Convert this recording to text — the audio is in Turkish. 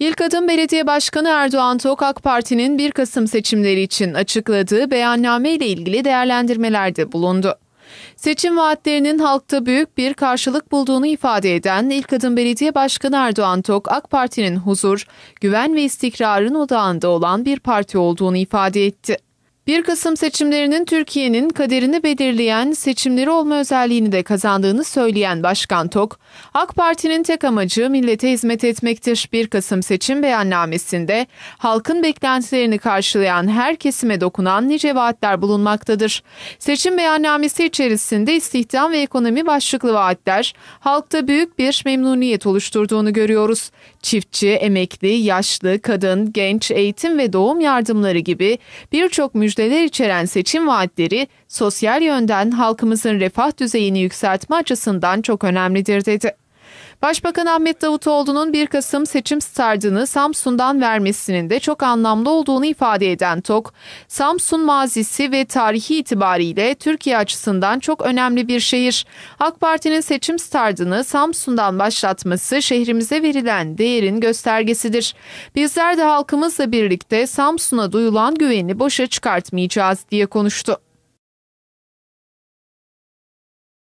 İlk adım Belediye Başkanı Erdoğan Tok AK Parti'nin 1 Kasım seçimleri için açıkladığı beyanname ile ilgili değerlendirmelerde bulundu. Seçim vaatlerinin halkta büyük bir karşılık bulduğunu ifade eden İlk adım Belediye Başkanı Erdoğan Tok, AK Parti'nin huzur, güven ve istikrarın odağında olan bir parti olduğunu ifade etti. Bir Kasım seçimlerinin Türkiye'nin kaderini belirleyen seçimleri olma özelliğini de kazandığını söyleyen Başkan Tok, AK Parti'nin tek amacı millete hizmet etmektir. Bir Kasım seçim beyannamesinde halkın beklentilerini karşılayan her kesime dokunan nice vaatler bulunmaktadır. Seçim beyannamesi içerisinde istihdam ve ekonomi başlıklı vaatler halkta büyük bir memnuniyet oluşturduğunu görüyoruz. Çiftçi, emekli, yaşlı, kadın, genç, eğitim ve doğum yardımları gibi birçok müjde müjdeler içeren seçim vaatleri sosyal yönden halkımızın refah düzeyini yükseltme açısından çok önemlidir dedi. Başbakan Ahmet Davutoğlu'nun 1 Kasım seçim startını Samsun'dan vermesinin de çok anlamlı olduğunu ifade eden Tok, Samsun mazisi ve tarihi itibariyle Türkiye açısından çok önemli bir şehir. AK Parti'nin seçim startını Samsun'dan başlatması şehrimize verilen değerin göstergesidir. Bizler de halkımızla birlikte Samsun'a duyulan güveni boşa çıkartmayacağız diye konuştu.